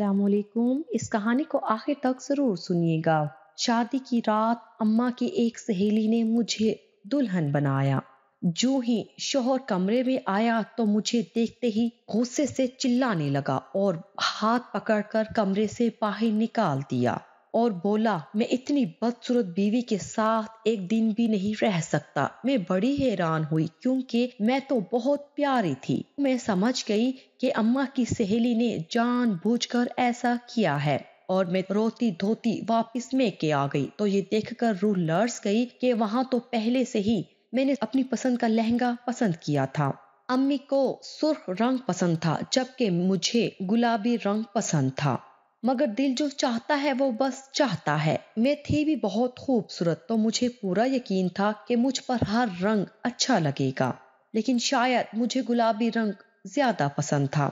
असलकुम इस कहानी को आखिर तक ज़रूर सुनिएगा शादी की रात अम्मा की एक सहेली ने मुझे दुल्हन बनाया जो ही शोहर कमरे में आया तो मुझे देखते ही गुस्से से चिल्लाने लगा और हाथ पकड़कर कमरे से बाहर निकाल दिया और बोला मैं इतनी बदसूरत बीवी के साथ एक दिन भी नहीं रह सकता मैं बड़ी हैरान हुई क्योंकि मैं तो बहुत प्यारी थी मैं समझ गई कि अम्मा की सहेली ने जानबूझकर ऐसा किया है और मैं रोती धोती वापस में के आ गई तो ये देखकर रूह लर्स गई कि वहाँ तो पहले से ही मैंने अपनी पसंद का लहंगा पसंद किया था अम्मी को सुर्ख रंग पसंद था जबकि मुझे गुलाबी रंग पसंद था मगर दिल जो चाहता है वो बस चाहता है मैं थी भी बहुत खूबसूरत तो मुझे पूरा यकीन था कि मुझ पर हर रंग अच्छा लगेगा लेकिन शायद मुझे गुलाबी रंग ज्यादा पसंद था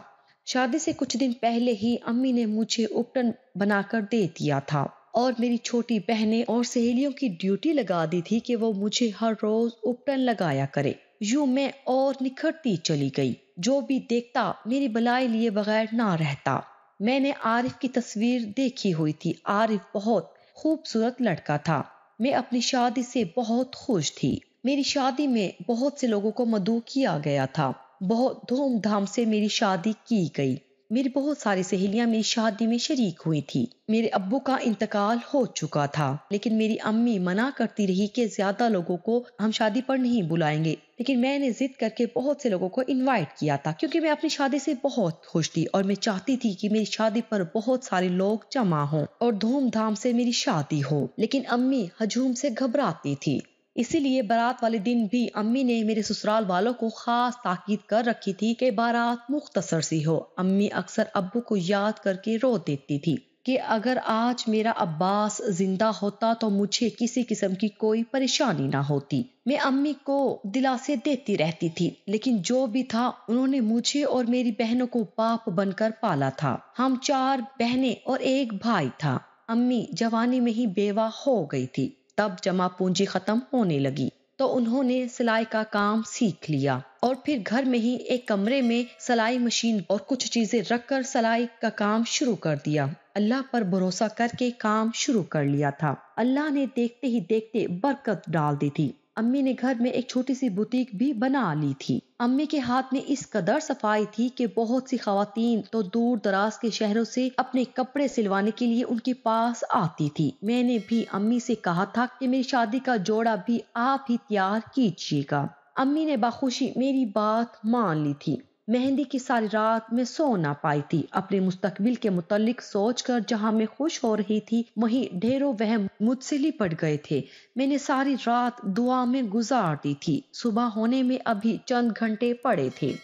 शादी से कुछ दिन पहले ही अम्मी ने मुझे उपटन बनाकर दे दिया था और मेरी छोटी बहनें और सहेलियों की ड्यूटी लगा दी थी कि वो मुझे हर रोज उपटन लगाया करे यूं मैं और निखरती चली गई जो भी देखता मेरी बलाई लिए बगैर ना रहता मैंने आरिफ की तस्वीर देखी हुई थी आरिफ बहुत खूबसूरत लड़का था मैं अपनी शादी से बहुत खुश थी मेरी शादी में बहुत से लोगों को मधु किया गया था बहुत धूमधाम से मेरी शादी की गई मेरी बहुत सारी सहेलियां मेरी शादी में शरीक हुई थी मेरे अब्बू का इंतकाल हो चुका था लेकिन मेरी अम्मी मना करती रही कि ज्यादा लोगों को हम शादी पर नहीं बुलाएंगे लेकिन मैंने जिद करके बहुत से लोगों को इनवाइट किया था क्योंकि मैं अपनी शादी से बहुत खुश थी और मैं चाहती थी कि मेरी शादी पर बहुत सारे लोग जमा हों और धूमधाम से मेरी शादी हो लेकिन अम्मी हजूम से घबराती थी इसीलिए बारात वाले दिन भी अम्मी ने मेरे ससुराल वालों को खास ताकीद कर रखी थी कि बारात मुख्तसर सी हो अम्मी अक्सर अबू को याद करके रो देती थी कि अगर आज मेरा अब्बास जिंदा होता तो मुझे किसी किस्म की कोई परेशानी ना होती मैं अम्मी को दिलासे देती रहती थी लेकिन जो भी था उन्होंने मुझे और मेरी बहनों को बाप बनकर पाला था हम चार बहनें और एक भाई था अम्मी जवानी में ही बेवा हो गई थी तब जमा पूंजी खत्म होने लगी तो उन्होंने सिलाई का काम सीख लिया और फिर घर में ही एक कमरे में सिलाई मशीन और कुछ चीजें रखकर सिलाई का काम शुरू कर दिया अल्लाह पर भरोसा करके काम शुरू कर लिया था अल्लाह ने देखते ही देखते बरकत डाल दी थी अम्मी ने घर में एक छोटी सी बुटीक भी बना ली थी अम्मी के हाथ में इस कदर सफाई थी कि बहुत सी खातन तो दूर दराज के शहरों से अपने कपड़े सिलवाने के लिए उनके पास आती थी मैंने भी अम्मी से कहा था कि मेरी शादी का जोड़ा भी आप ही तैयार कीजिएगा अम्मी ने बाखुशी मेरी बात मान ली थी मेहंदी की सारी रात में सो ना पाई थी अपने मुस्तकबिल के मुतलिक सोच कर जहाँ मैं खुश हो रही थी वहीं ढेरों वह मुझसे पड़ गए थे मैंने सारी रात दुआ में गुजार दी थी सुबह होने में अभी चंद घंटे पड़े थे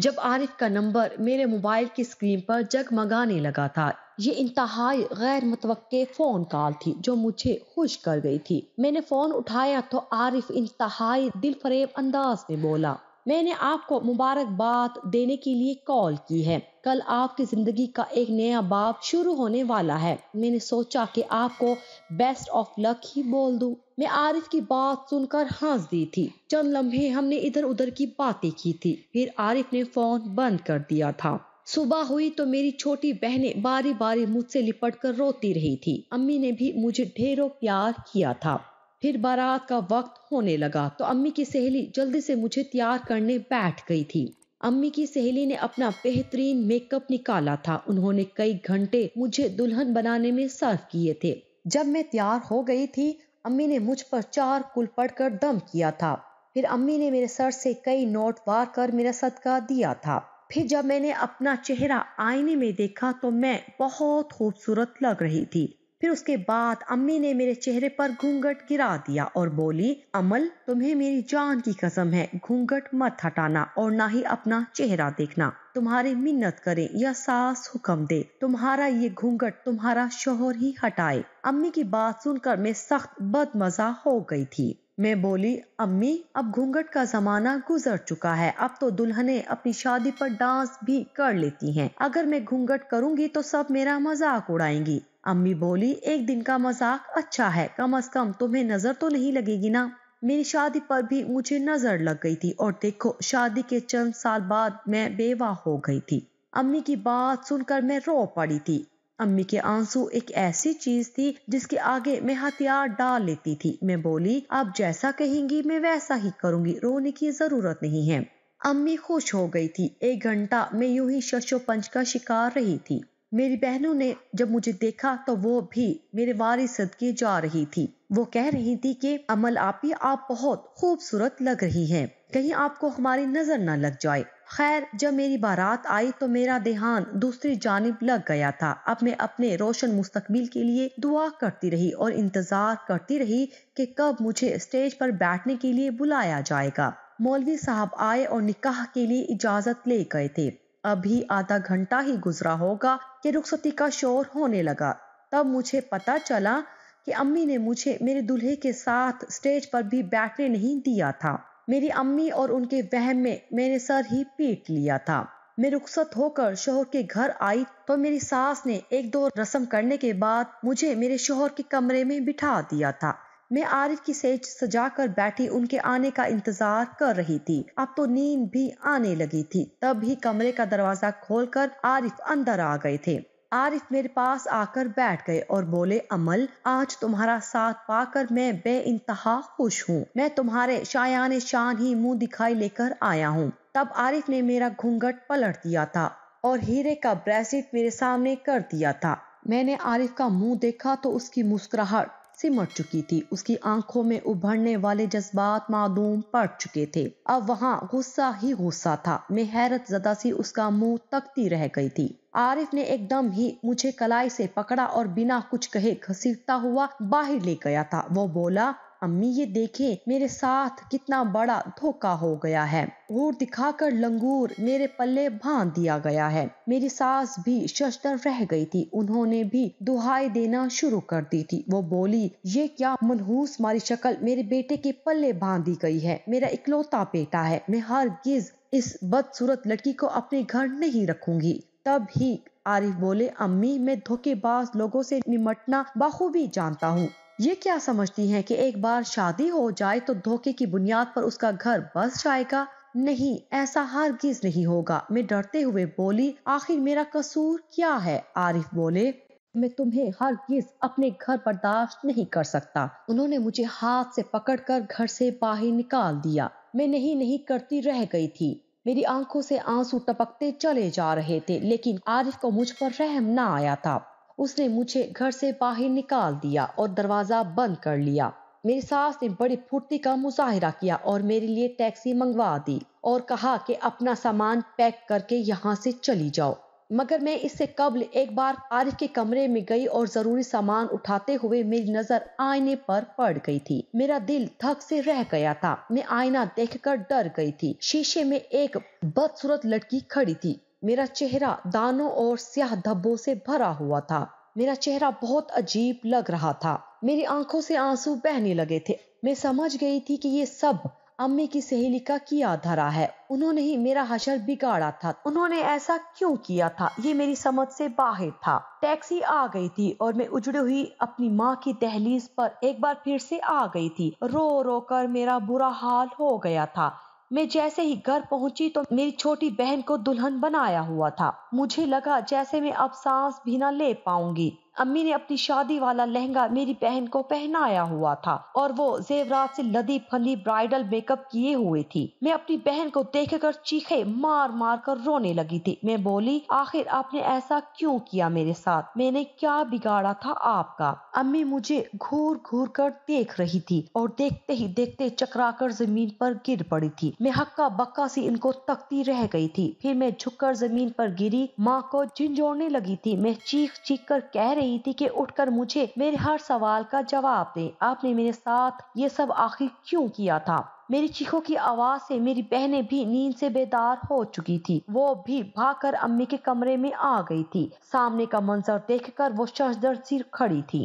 जब आरिफ का नंबर मेरे मोबाइल की स्क्रीन पर जगमगाने लगा था ये इंतहाई गैर मुतव फ़ोन कॉल थी जो मुझे खुश कर गई थी मैंने फ़ोन उठाया तो आरिफ इंतहाई दिल फरेब अंदाज में बोला मैंने आपको मुबारकबाद देने के लिए कॉल की है कल आपकी ज़िंदगी का एक नया बाब शुरू होने वाला है मैंने सोचा कि आपको बेस्ट ऑफ लक ही बोल दूं। मैं आरिफ की बात सुनकर हंस दी थी चंद लम्हे हमने इधर उधर की बातें की थी फिर आरिफ ने फोन बंद कर दिया था सुबह हुई तो मेरी छोटी बहनें बारी बारी मुझसे लिपट कर रोती रही थी अम्मी ने भी मुझे ढेरों प्यार किया था फिर बारात का वक्त होने लगा तो अम्मी की सहेली जल्दी से मुझे तैयार करने बैठ गई थी अम्मी की सहेली ने अपना बेहतरीन मेकअप निकाला था उन्होंने कई घंटे मुझे दुल्हन बनाने में सर्व किए थे जब मैं तैयार हो गई थी अम्मी ने मुझ पर चार कुल पड़कर दम किया था फिर अम्मी ने मेरे सर से कई नोट वार कर मेरा सदका दिया था फिर जब मैंने अपना चेहरा आईने में देखा तो मैं बहुत खूबसूरत लग रही थी फिर उसके बाद अम्मी ने मेरे चेहरे पर घूंघट गिरा दिया और बोली अमल तुम्हें मेरी जान की कसम है घूंघट मत हटाना और ना ही अपना चेहरा देखना तुम्हारी मिन्नत करे या सास हुक्म दे तुम्हारा ये घूंघट तुम्हारा शोहर ही हटाए अम्मी की बात सुनकर मैं सख्त बदमजा हो गई थी मैं बोली अम्मी अब घूंघट का जमाना गुजर चुका है अब तो दुल्हने अपनी शादी पर डांस भी कर लेती हैं। अगर मैं घूंघट करूंगी तो सब मेरा मजाक उड़ाएंगी अम्मी बोली एक दिन का मजाक अच्छा है कम अज कम तुम्हें नजर तो नहीं लगेगी ना मेरी शादी पर भी मुझे नजर लग गई थी और देखो शादी के चंद साल बाद मैं बेवा हो गई थी अम्मी की बात सुनकर मैं रो पड़ी थी अम्मी के आंसू एक ऐसी चीज थी जिसके आगे मैं हथियार डाल लेती थी मैं बोली आप जैसा कहेंगी मैं वैसा ही करूंगी रोने की जरूरत नहीं है अम्मी खुश हो गई थी एक घंटा मैं यूं ही शशोपंच का शिकार रही थी मेरी बहनों ने जब मुझे देखा तो वो भी मेरे वारिस सदके जा रही थी वो कह रही थी कि अमल आपी आप बहुत खूबसूरत लग रही हैं कहीं आपको हमारी नज़र न लग जाए खैर जब मेरी बारात आई तो मेरा देहान दूसरी जानब लग गया था अब मैं अपने रोशन मुस्तकबिल के लिए दुआ करती रही और इंतज़ार करती रही कि कब मुझे स्टेज पर बैठने के लिए बुलाया जाएगा मौलवी साहब आए और निकाह के लिए इजाज़त ले गए थे अभी आधा घंटा ही गुजरा होगा कि रुखसती का शोर होने लगा तब मुझे पता चला कि अम्मी ने मुझे मेरे दूल्हे के साथ स्टेज पर भी बैठने नहीं दिया था मेरी अम्मी और उनके वहम में मैंने सर ही पीट लिया था मैं रुखसत होकर शोहर के घर आई तो मेरी सास ने एक दो रस्म करने के बाद मुझे मेरे शोहर के कमरे में बिठा दिया था मैं आरिफ की सेज सजा कर बैठी उनके आने का इंतजार कर रही थी अब तो नींद भी आने लगी थी तब ही कमरे का दरवाजा खोलकर आरिफ अंदर आ गए थे आरिफ मेरे पास आकर बैठ गए और बोले अमल आज तुम्हारा साथ पाकर मैं बे इंतहा खुश हूँ मैं तुम्हारे शायान शान ही मुंह दिखाई लेकर आया हूँ तब आरिफ ने मेरा घूंघट पलट दिया था और हीरे का ब्रेसलेट मेरे सामने कर दिया था मैंने आरिफ का मुंह देखा तो उसकी मुस्कुराहट सिमट चुकी थी उसकी आंखों में उभरने वाले जज्बात मादूम पड़ चुके थे अब वहाँ गुस्सा ही गुस्सा था मैं हैरत जदा सी उसका मुंह तकती रह गई थी आरिफ ने एकदम ही मुझे कलाई से पकड़ा और बिना कुछ कहे घसीटता हुआ बाहर ले गया था वो बोला अम्मी ये देखे मेरे साथ कितना बड़ा धोखा हो गया है और दिखाकर लंगूर मेरे पल्ले बांध दिया गया है मेरी सास भी शस्तर रह गई थी उन्होंने भी दुहाई देना शुरू कर दी थी वो बोली ये क्या मनहूस मारी शक्ल मेरे बेटे के पल्ले दी गई है मेरा इकलौता बेटा है मैं हर गिज इस बदसूरत लड़की को अपने घर नहीं रखूंगी तब ही आरिफ बोले अम्मी मैं धोखेबाज लोगों से निमटना बखूबी जानता हूँ ये क्या समझती हैं कि एक बार शादी हो जाए तो धोखे की बुनियाद पर उसका घर बस जाएगा नहीं ऐसा हर गिज नहीं होगा मैं डरते हुए बोली आखिर मेरा कसूर क्या है आरिफ बोले मैं तुम्हें हर गिज अपने घर बर्दाश्त नहीं कर सकता उन्होंने मुझे हाथ से पकड़कर घर से बाहर निकाल दिया मैं नहीं नहीं करती रह गई थी मेरी आंखों से आंसू टपकते चले जा रहे थे लेकिन आरिफ को मुझ पर रहम ना आया था उसने मुझे घर से बाहर निकाल दिया और दरवाज़ा बंद कर लिया मेरी सास ने बड़ी फुर्ती का मुजाहरा किया और मेरे लिए टैक्सी मंगवा दी और कहा कि अपना सामान पैक करके यहाँ से चली जाओ मगर मैं इससे कबल एक बार आरिफ के कमरे में गई और जरूरी सामान उठाते हुए मेरी नजर आईने पर पड़ गई थी मेरा दिल थक से रह गया था मैं आईना देखकर डर गई थी शीशे में एक बदसूरत लड़की खड़ी थी मेरा चेहरा दानों और स्याह धब्बों से भरा हुआ था मेरा चेहरा बहुत अजीब लग रहा था मेरी आंखों से आंसू बहने लगे थे मैं समझ गई थी कि ये सब अम्मी की सहेली का किया धरा है उन्होंने ही मेरा हशर बिगाड़ा था उन्होंने ऐसा क्यों किया था ये मेरी समझ से बाहर था टैक्सी आ गई थी और मैं उजड़ी हुई अपनी माँ की दहलीज पर एक बार फिर से आ गई थी रो रो कर मेरा बुरा हाल हो गया था मैं जैसे ही घर पहुंची तो मेरी छोटी बहन को दुल्हन बनाया हुआ था मुझे लगा जैसे मैं अब सांस भी ना ले पाऊंगी अम्मी ने अपनी शादी वाला लहंगा मेरी बहन को पहनाया हुआ था और वो जेवरात से लदी फली ब्राइडल मेकअप किए हुए थी मैं अपनी बहन को देख कर चीखे मार मार कर रोने लगी थी मैं बोली आखिर आपने ऐसा क्यों किया मेरे साथ मैंने क्या बिगाड़ा था आपका अम्मी मुझे घूर घूर कर देख रही थी और देखते ही देखते चकरा कर जमीन पर गिर पड़ी थी मैं हक्का बक्का से इनको तकती रह गई थी फिर मैं झुककर जमीन पर गिरी माँ को झिंझोड़ने लगी थी मैं चीख चीख कर कह रही रही थी कि उठकर मुझे मेरे हर सवाल का जवाब दे आपने मेरे साथ ये सब आखिर क्यों किया था मेरी चीखों की आवाज से मेरी बहनें भी नींद से बेदार हो चुकी थी वो भी भागकर अम्मी के कमरे में आ गई थी सामने का मंजर देखकर वो शशदर सिर खड़ी थी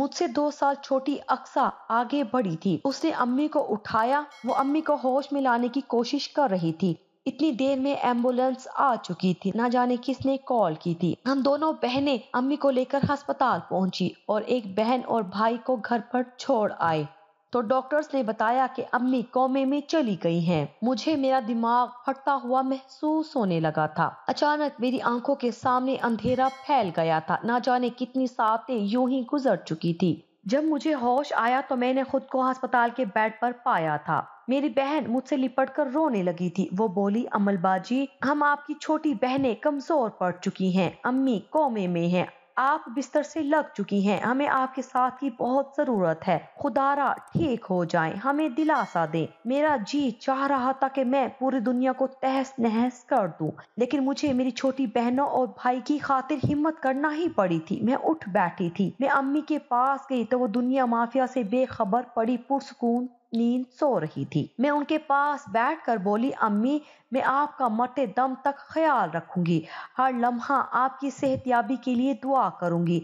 मुझसे दो साल छोटी अक्सा आगे बढ़ी थी उसने अम्मी को उठाया वो अम्मी को होश मिलाने की कोशिश कर रही थी इतनी देर में एम्बुलेंस आ चुकी थी ना जाने किसने कॉल की थी हम दोनों बहनें अम्मी को लेकर अस्पताल पहुंची और एक बहन और भाई को घर पर छोड़ आए तो डॉक्टर्स ने बताया कि अम्मी कोमे में चली गई हैं। मुझे मेरा दिमाग फटता हुआ महसूस होने लगा था अचानक मेरी आंखों के सामने अंधेरा फैल गया था ना जाने कितनी सातें यूं ही गुजर चुकी थी जब मुझे होश आया तो मैंने खुद को अस्पताल के बेड पर पाया था मेरी बहन मुझसे लिपट कर रोने लगी थी वो बोली अमल बाजी हम आपकी छोटी बहनें कमजोर पड़ चुकी हैं अम्मी कोमे में हैं आप बिस्तर से लग चुकी हैं हमें आपके साथ की बहुत ज़रूरत है खुदारा ठीक हो जाए हमें दिलासा दे मेरा जी चाह रहा था कि मैं पूरी दुनिया को तहस नहस कर दूं लेकिन मुझे मेरी छोटी बहनों और भाई की खातिर हिम्मत करना ही पड़ी थी मैं उठ बैठी थी मैं अम्मी के पास गई तो वो दुनिया माफिया से बेखबर पड़ी पुरसकून नींद सो रही थी मैं उनके पास बैठकर बोली अम्मी मैं आपका मटे दम तक ख्याल रखूंगी हर लम्हा आपकी सेहतयाबी के लिए दुआ करूंगी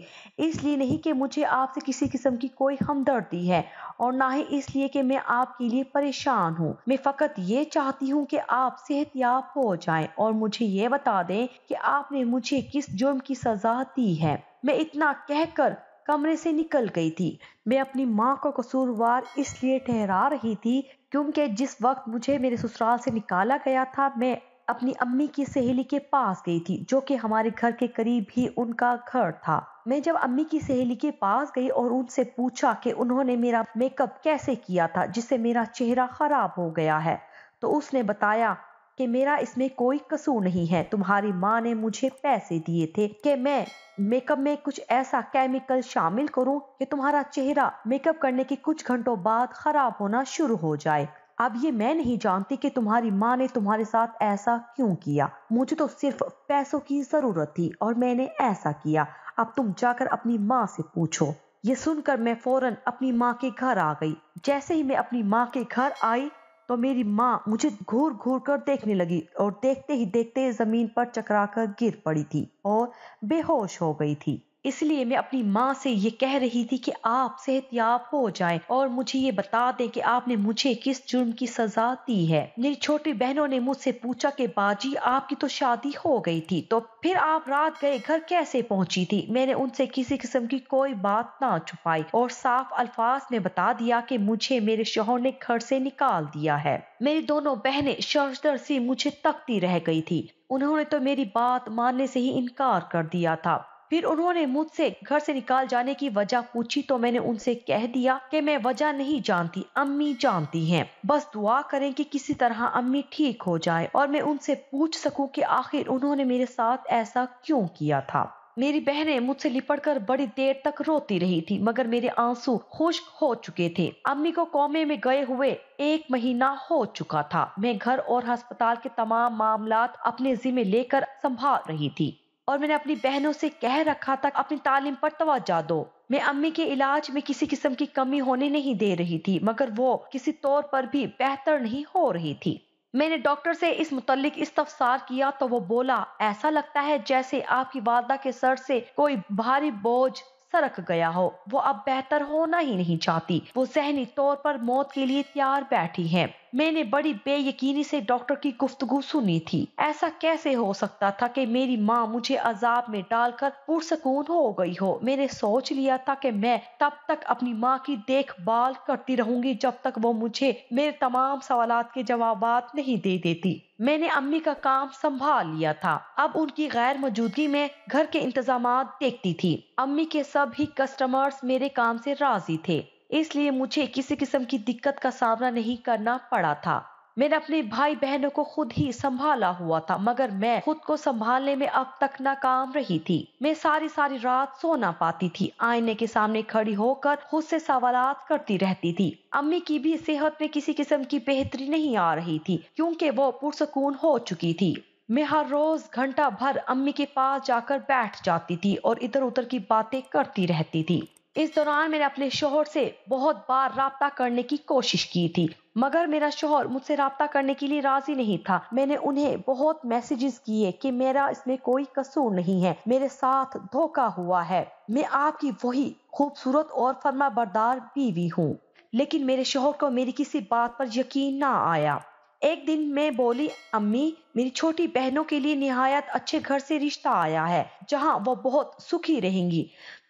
इसलिए नहीं कि मुझे आपसे किसी किस्म की कोई हमदर्दी है और ना ही इसलिए कि मैं आपके लिए परेशान हूँ मैं फ़कत ये चाहती हूँ कि आप सेहतयाब हो जाएं और मुझे ये बता दें कि आपने मुझे किस जुर्म की सज़ा दी है मैं इतना कहकर कमरे से निकल गई थी मैं अपनी माँ को कसूरवार इसलिए ठहरा रही थी क्योंकि जिस वक्त मुझे मेरे ससुराल से निकाला गया था मैं अपनी अम्मी की सहेली के पास गई थी जो कि हमारे घर के करीब ही उनका घर था मैं जब अम्मी की सहेली के पास गई और उनसे पूछा कि उन्होंने मेरा मेकअप कैसे किया था जिससे मेरा चेहरा खराब हो गया है तो उसने बताया कि मेरा इसमें कोई कसूर नहीं है तुम्हारी माँ ने मुझे पैसे दिए थे कि मैं मेकअप में कुछ ऐसा केमिकल शामिल करूं कि तुम्हारा चेहरा मेकअप करने के कुछ घंटों बाद खराब होना शुरू हो जाए अब ये मैं नहीं जानती कि तुम्हारी माँ ने तुम्हारे साथ ऐसा क्यों किया मुझे तो सिर्फ पैसों की जरूरत थी और मैंने ऐसा किया अब तुम जाकर अपनी माँ से पूछो ये सुनकर मैं फौरन अपनी माँ के घर आ गई जैसे ही मैं अपनी माँ के घर आई तो मेरी माँ मुझे घूर घूर कर देखने लगी और देखते ही देखते ज़मीन पर चकरा कर गिर पड़ी थी और बेहोश हो गई थी इसलिए मैं अपनी माँ से ये कह रही थी कि आप सेहतियाब हो जाएं और मुझे ये बता दें कि आपने मुझे किस जुर्म की सजा दी है मेरी छोटी बहनों ने मुझसे पूछा कि बाजी आपकी तो शादी हो गई थी तो फिर आप रात गए घर कैसे पहुंची थी मैंने उनसे किसी किस्म की कोई बात ना छुपाई और साफ अल्फाज में बता दिया कि मुझे मेरे शोहर ने घर से निकाल दिया है मेरी दोनों बहनें शर्जदर से मुझे तकती रह गई थी उन्होंने तो मेरी बात मानने से ही इनकार कर दिया था फिर उन्होंने मुझसे घर से निकाल जाने की वजह पूछी तो मैंने उनसे कह दिया कि मैं वजह नहीं जानती अम्मी जानती हैं बस दुआ करें कि किसी तरह अम्मी ठीक हो जाए और मैं उनसे पूछ सकूं कि आखिर उन्होंने मेरे साथ ऐसा क्यों किया था मेरी बहनें मुझसे लिपटकर बड़ी देर तक रोती रही थी मगर मेरे आंसू खुश्क हो चुके थे अम्मी को कॉमे में गए हुए एक महीना हो चुका था मैं घर और अस्पताल के तमाम मामला अपने जिम्मे लेकर संभाल रही थी और मैंने अपनी बहनों से कह रखा था अपनी तालीम पर तोजा दो मैं अम्मी के इलाज में किसी किस्म की कमी होने नहीं दे रही थी मगर वो किसी तौर पर भी बेहतर नहीं हो रही थी मैंने डॉक्टर से इस मुतलिक इस्तफसार किया तो वो बोला ऐसा लगता है जैसे आपकी वालदा के सर से कोई भारी बोझ सरक गया हो वो अब बेहतर होना ही नहीं चाहती वो जहनी तौर पर मौत के लिए तैयार बैठी है मैंने बड़ी बेयकीनी से डॉक्टर की गुफ्तगु सुनी थी ऐसा कैसे हो सकता था कि मेरी माँ मुझे अजाब में डालकर पुरसकून हो गई हो मैंने सोच लिया था कि मैं तब तक अपनी माँ की देखभाल करती रहूंगी जब तक वो मुझे मेरे तमाम सवाल के जवाब नहीं दे देती मैंने अम्मी का काम संभाल लिया था अब उनकी गैर मौजूदगी में घर के इंतजाम देखती थी अम्मी के सभी कस्टमर्स मेरे काम से राजी थे इसलिए मुझे किसी किस्म की दिक्कत का सामना नहीं करना पड़ा था मैंने अपने भाई बहनों को खुद ही संभाला हुआ था मगर मैं खुद को संभालने में अब तक नाकाम रही थी मैं सारी सारी रात सो ना पाती थी आईने के सामने खड़ी होकर खुद से सवाल करती रहती थी अम्मी की भी सेहत में किसी किस्म की बेहतरी नहीं आ रही थी क्योंकि वो पुरसकून हो चुकी थी मैं हर रोज घंटा भर अम्मी के पास जाकर बैठ जाती थी और इधर उधर की बातें करती रहती थी इस दौरान मैंने अपने शोहर से बहुत बार रबता करने की कोशिश की थी मगर मेरा शोहर मुझसे रबता करने के लिए राजी नहीं था मैंने उन्हें बहुत मैसेजेस किए कि मेरा इसमें कोई कसूर नहीं है मेरे साथ धोखा हुआ है मैं आपकी वही खूबसूरत और फर्मा बरदार बीवी हूँ लेकिन मेरे शोहर को मेरी किसी बात पर यकीन ना आया एक दिन मैं बोली अम्मी मेरी छोटी बहनों के लिए निहायत अच्छे घर से रिश्ता आया है जहाँ वो बहुत सुखी रहेंगी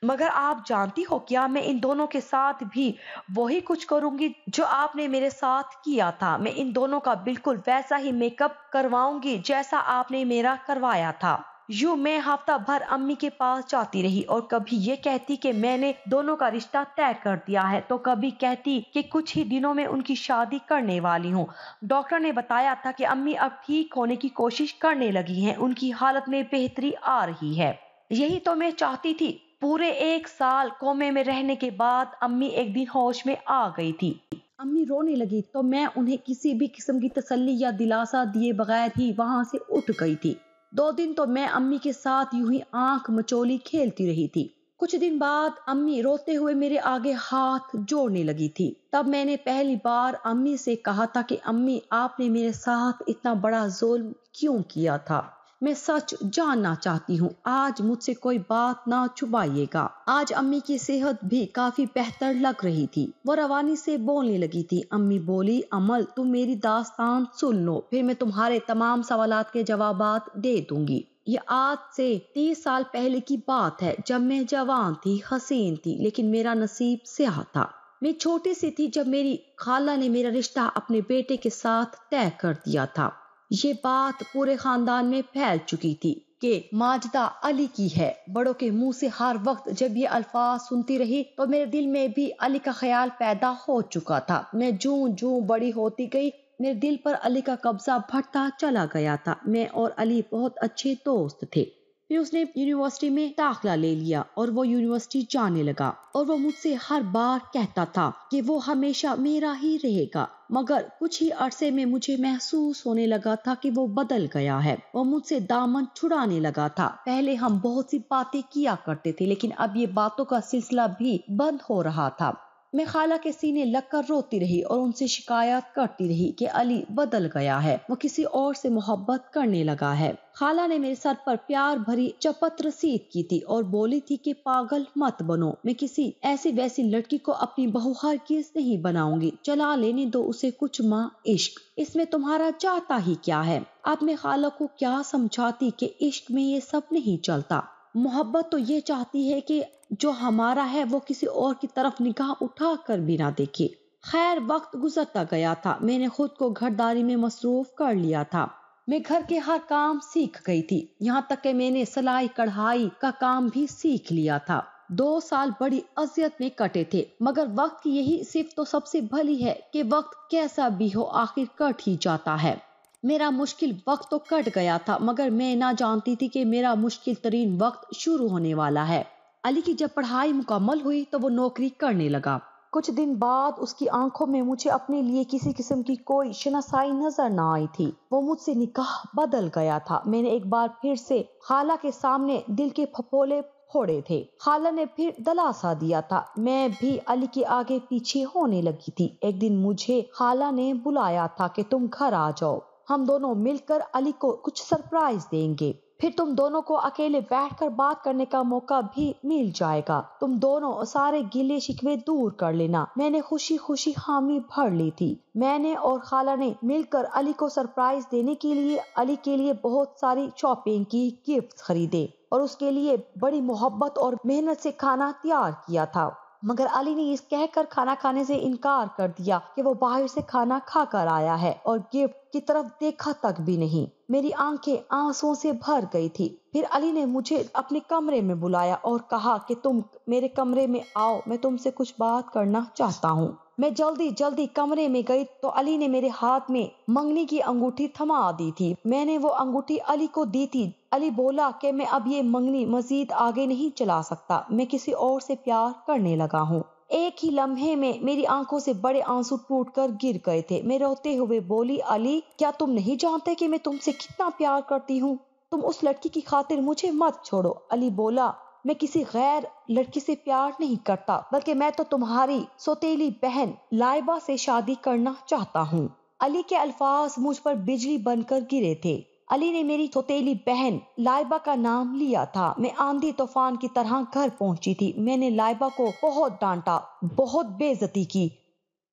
मगर आप जानती हो क्या मैं इन दोनों के साथ भी वही कुछ करूंगी जो आपने मेरे साथ किया था मैं इन दोनों का बिल्कुल वैसा ही मेकअप करवाऊंगी जैसा आपने मेरा करवाया था यू मैं हफ्ता भर अम्मी के पास जाती रही और कभी ये कहती कि मैंने दोनों का रिश्ता तय कर दिया है तो कभी कहती कि कुछ ही दिनों में उनकी शादी करने वाली हूँ डॉक्टर ने बताया था कि अम्मी अब ठीक होने की कोशिश करने लगी हैं उनकी हालत में बेहतरी आ रही है यही तो मैं चाहती थी पूरे एक साल कोमे में रहने के बाद अम्मी एक दिन होश में आ गई थी अम्मी रोने लगी तो मैं उन्हें किसी भी किस्म की तसल्ली या दिलासा दिए बगैर ही वहां से उठ गई थी दो दिन तो मैं अम्मी के साथ यूं ही आंख मचोली खेलती रही थी कुछ दिन बाद अम्मी रोते हुए मेरे आगे हाथ जोड़ने लगी थी तब मैंने पहली बार अम्मी से कहा था कि अम्मी आपने मेरे साथ इतना बड़ा जुल्म क्यों किया था मैं सच जानना चाहती हूँ आज मुझसे कोई बात ना छुपाइएगा आज अम्मी की सेहत भी काफी बेहतर लग रही थी वो रवानी से बोलने लगी थी अम्मी बोली अमल तुम मेरी दास्तान सुन लो फिर मैं तुम्हारे तमाम सवाल के जवाब दे दूंगी ये आज से तीस साल पहले की बात है जब मैं जवान थी हसीन थी लेकिन मेरा नसीब स्याह था मैं छोटी सी थी जब मेरी खाला ने मेरा रिश्ता अपने बेटे के साथ तय कर दिया था ये बात पूरे खानदान में फैल चुकी थी कि माजदा अली की है बड़ों के मुंह से हर वक्त जब ये अल्फाज सुनती रही तो मेरे दिल में भी अली का ख्याल पैदा हो चुका था मैं जू जू बड़ी होती गई मेरे दिल पर अली का कब्जा भटता चला गया था मैं और अली बहुत अच्छे दोस्त थे फिर उसने यूनिवर्सिटी में दाखिला ले लिया और वो यूनिवर्सिटी जाने लगा और वो मुझसे हर बार कहता था कि वो हमेशा मेरा ही रहेगा मगर कुछ ही अरसे में मुझे महसूस होने लगा था कि वो बदल गया है वो मुझसे दामन छुड़ाने लगा था पहले हम बहुत सी बातें किया करते थे लेकिन अब ये बातों का सिलसिला भी बंद हो रहा था मैं खाला के सीने लगकर रोती रही और उनसे शिकायत करती रही कि अली बदल गया है वो किसी और से मोहब्बत करने लगा है खाला ने मेरे सर पर प्यार भरी चपत रसीद की थी और बोली थी कि पागल मत बनो मैं किसी ऐसी वैसी लड़की को अपनी बहु हर किस नहीं बनाऊंगी चला लेने दो उसे कुछ माँ इश्क इसमें तुम्हारा चाहता ही क्या है अब मैं खाला को क्या समझाती कि इश्क में ये सब नहीं चलता मोहब्बत तो ये चाहती है कि जो हमारा है वो किसी और की तरफ निगाह उठा कर भी ना देखे खैर वक्त गुजरता गया था मैंने खुद को घरदारी में मसरूफ कर लिया था मैं घर के हर काम सीख गई थी यहाँ तक कि मैंने सिलाई कढ़ाई का काम भी सीख लिया था दो साल बड़ी अजियत में कटे थे मगर वक्त की यही सिर्फ तो सबसे भली है कि वक्त कैसा भी हो आखिर कट ही जाता है मेरा मुश्किल वक्त तो कट गया था मगर मैं ना जानती थी कि मेरा मुश्किल तरीन वक्त शुरू होने वाला है अली की जब पढ़ाई मुकम्मल हुई तो वो नौकरी करने लगा कुछ दिन बाद उसकी आंखों में मुझे अपने लिए किसी किस्म की कोई शनासाई नजर ना आई थी वो मुझसे निकाह बदल गया था मैंने एक बार फिर से खाला के सामने दिल के फपोले फोड़े थे खाला ने फिर दलासा दिया था मैं भी अली के आगे पीछे होने लगी थी एक दिन मुझे खाला ने बुलाया था कि तुम घर आ जाओ हम दोनों मिलकर अली को कुछ सरप्राइज देंगे फिर तुम दोनों को अकेले बैठकर बात करने का मौका भी मिल जाएगा तुम दोनों सारे गिले शिकवे दूर कर लेना मैंने खुशी खुशी हामी भर ली थी मैंने और खाला ने मिलकर अली को सरप्राइज देने के लिए अली के लिए बहुत सारी शॉपिंग की गिफ्ट खरीदे और उसके लिए बड़ी मोहब्बत और मेहनत से खाना तैयार किया था मगर अली ने इस कहकर खाना खाने से इनकार कर दिया कि वो बाहर से खाना खा कर आया है और गिफ्ट की तरफ देखा तक भी नहीं मेरी आंखें आंसुओं से भर गई थी फिर अली ने मुझे अपने कमरे में बुलाया और कहा कि तुम मेरे कमरे में आओ मैं तुमसे कुछ बात करना चाहता हूँ मैं जल्दी जल्दी कमरे में गई तो अली ने मेरे हाथ में मंगनी की अंगूठी थमा दी थी मैंने वो अंगूठी अली को दी थी अली बोला कि मैं अब ये मंगनी मजीद आगे नहीं चला सकता मैं किसी और से प्यार करने लगा हूँ एक ही लम्हे में मेरी आंखों से बड़े आंसू टूटकर गिर गए थे मैं रोते हुए बोली अली क्या तुम नहीं जानते कि मैं तुमसे कितना प्यार करती हूँ तुम उस लड़की की खातिर मुझे मत छोड़ो अली बोला मैं किसी गैर लड़की से प्यार नहीं करता बल्कि मैं तो तुम्हारी सोतेली बहन लाइबा से शादी करना चाहता हूँ अली के अल्फाज मुझ पर बिजली बनकर गिरे थे अली ने मेरी सोतेली बहन लाइबा का नाम लिया था मैं आंधी तूफान की तरह घर पहुंची थी मैंने लाइबा को बहुत डांटा बहुत बेजती की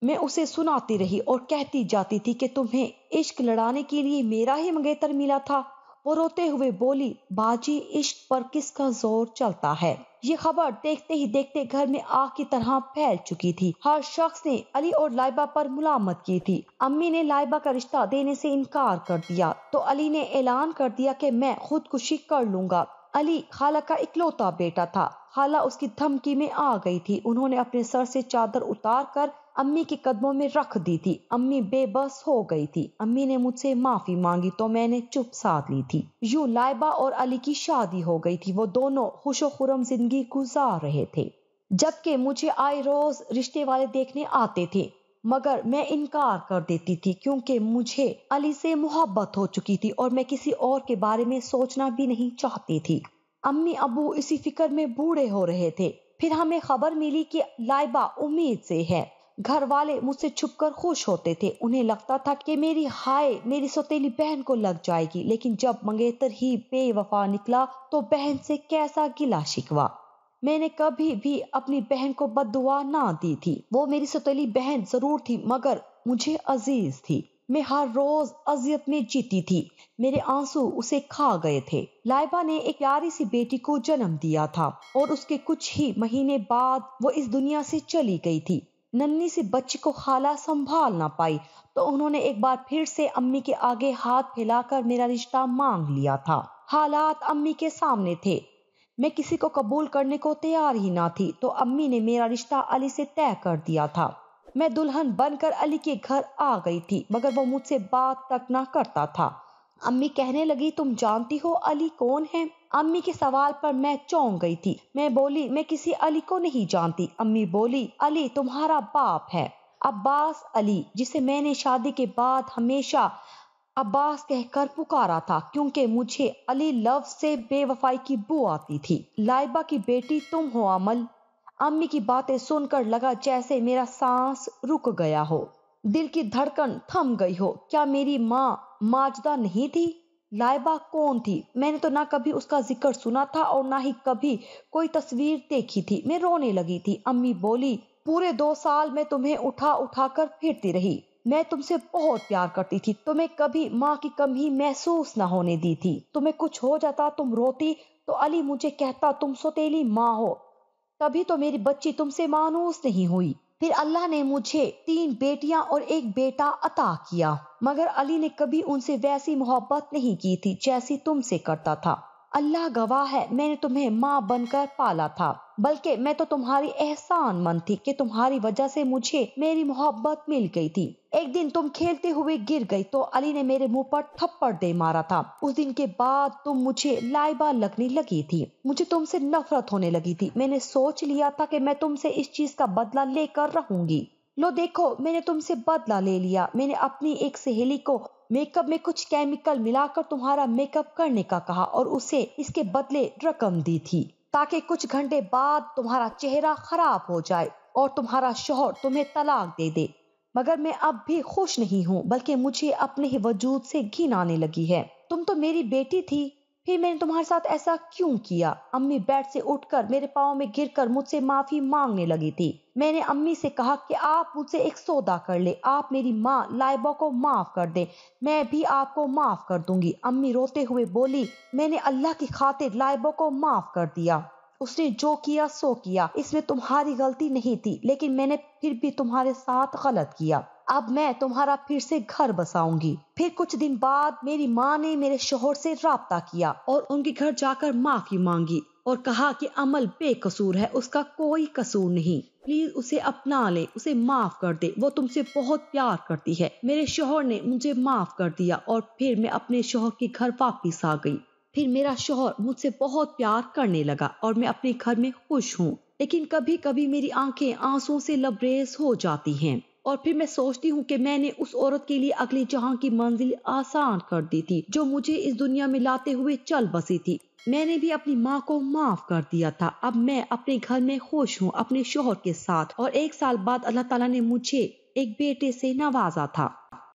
मैं उसे सुनाती रही और कहती जाती थी कि तुम्हें इश्क लड़ाने के लिए मेरा ही मंगेतर मिला था वो रोते हुए बोली बाजी इश्क पर किसका जोर चलता है ये खबर देखते ही देखते घर में आग की तरह फैल चुकी थी हर शख्स ने अली और लाइबा पर मुलामत की थी अम्मी ने लाइबा का रिश्ता देने से इनकार कर दिया तो अली ने ऐलान कर दिया कि मैं खुदकुशी कर लूंगा अली खाला का इकलौता बेटा था खाला उसकी धमकी में आ गई थी उन्होंने अपने सर से चादर उतार कर अम्मी के कदमों में रख दी थी अम्मी बेबस हो गई थी अम्मी ने मुझसे माफी मांगी तो मैंने चुप साध ली थी यूं लाइबा और अली की शादी हो गई थी वो दोनों खुशो खुरम जिंदगी गुजार रहे थे जबकि मुझे आए रोज रिश्ते वाले देखने आते थे मगर मैं इनकार कर देती थी क्योंकि मुझे अली से मोहब्बत हो चुकी थी और मैं किसी और के बारे में सोचना भी नहीं चाहती थी अम्मी अबू इसी फिक्र में बूढ़े हो रहे थे फिर हमें खबर मिली कि लाइबा उम्मीद से है घर वाले मुझसे छुपकर खुश होते थे उन्हें लगता था कि मेरी हाय मेरी सौतेली बहन को लग जाएगी लेकिन जब मंगेतर ही बेवफा निकला तो बहन से कैसा गिला शिकवा मैंने कभी भी अपनी बहन को बदुआ ना दी थी वो मेरी सौतेली बहन जरूर थी मगर मुझे अजीज थी मैं हर रोज अजियत में जीती थी मेरे आंसू उसे खा गए थे लाइबा ने एक प्यारी सी बेटी को जन्म दिया था और उसके कुछ ही महीने बाद वो इस दुनिया से चली गई थी नन्नी सी बच्ची को खाला संभाल ना पाई तो उन्होंने एक बार फिर से अम्मी के आगे हाथ फैलाकर मेरा रिश्ता मांग लिया था हालात अम्मी के सामने थे मैं किसी को कबूल करने को तैयार ही ना थी तो अम्मी ने मेरा रिश्ता अली से तय कर दिया था मैं दुल्हन बनकर अली के घर आ गई थी मगर वो मुझसे बात तक ना करता था अम्मी कहने लगी तुम जानती हो अली कौन है अम्मी के सवाल पर मैं चौंक गई थी मैं बोली मैं किसी अली को नहीं जानती अम्मी बोली अली तुम्हारा बाप है अब्बास अली जिसे मैंने शादी के बाद हमेशा अब्बास कहकर पुकारा था क्योंकि मुझे अली लव से बेवफाई की बू आती थी लाइबा की बेटी तुम हो अमल अम्मी की बातें सुनकर लगा जैसे मेरा सांस रुक गया हो दिल की धड़कन थम गई हो क्या मेरी माँ माजदा नहीं थी लाइबा कौन थी मैंने तो ना कभी उसका जिक्र सुना था और ना ही कभी कोई तस्वीर देखी थी मैं रोने लगी थी अम्मी बोली पूरे दो साल में तुम्हें उठा उठा कर फिरती रही मैं तुमसे बहुत प्यार करती थी तुम्हें कभी माँ की कमी महसूस ना होने दी थी तुम्हें कुछ हो जाता तुम रोती तो अली मुझे कहता तुम सोतेली माँ हो तभी तो मेरी बच्ची तुमसे मानूस नहीं हुई फिर अल्लाह ने मुझे तीन बेटियां और एक बेटा अता किया मगर अली ने कभी उनसे वैसी मोहब्बत नहीं की थी जैसी तुमसे करता था अल्लाह गवाह है मैंने तुम्हें माँ बनकर पाला था बल्कि मैं तो तुम्हारी एहसान मंद थी कि तुम्हारी वजह से मुझे मेरी मोहब्बत मिल गई थी एक दिन तुम खेलते हुए गिर गई तो अली ने मेरे मुंह पर थप्पड़ दे मारा था उस दिन के बाद तुम मुझे लाइबा लगने लगी थी मुझे तुमसे नफरत होने लगी थी मैंने सोच लिया था कि मैं तुमसे इस चीज का बदला लेकर रहूंगी लो देखो मैंने तुमसे बदला ले लिया मैंने अपनी एक सहेली को मेकअप में कुछ केमिकल मिलाकर तुम्हारा मेकअप करने का कहा और उसे इसके बदले रकम दी थी ताकि कुछ घंटे बाद तुम्हारा चेहरा खराब हो जाए और तुम्हारा शोहर तुम्हें तलाक दे दे मगर मैं अब भी खुश नहीं हूँ बल्कि मुझे अपने ही वजूद से घिन आने लगी है तुम तो मेरी बेटी थी फिर मैंने तुम्हारे साथ ऐसा क्यों किया अम्मी बेड से उठकर मेरे पाँव में गिरकर मुझसे माफी मांगने लगी थी मैंने अम्मी से कहा कि आप मुझसे एक सौदा कर ले आप मेरी माँ लाइबा को माफ कर दे मैं भी आपको माफ कर दूंगी अम्मी रोते हुए बोली मैंने अल्लाह की खातिर लाइबा को माफ कर दिया उसने जो किया सो किया इसमें तुम्हारी गलती नहीं थी लेकिन मैंने फिर भी तुम्हारे साथ गलत किया अब मैं तुम्हारा फिर से घर बसाऊंगी फिर कुछ दिन बाद मेरी माँ ने मेरे शोहर से रबता किया और उनके घर जाकर माफी मांगी और कहा कि अमल बेकसूर है उसका कोई कसूर नहीं प्लीज उसे अपना ले उसे माफ कर दे वो तुमसे बहुत प्यार करती है मेरे शोहर ने मुझे माफ कर दिया और फिर मैं अपने शोहर के घर वापिस आ गई फिर मेरा शोहर मुझसे बहुत प्यार करने लगा और मैं अपने घर में खुश हूँ लेकिन कभी कभी मेरी आंखें आंसुओं से लबरेज हो जाती हैं और फिर मैं सोचती हूँ कि मैंने उस औरत के लिए अगले जहाँ की मंजिल आसान कर दी थी जो मुझे इस दुनिया में लाते हुए चल बसी थी मैंने भी अपनी माँ को माफ कर दिया था अब मैं अपने घर में खुश हूँ अपने शोहर के साथ और एक साल बाद अल्लाह ताला ने मुझे एक बेटे से नवाजा था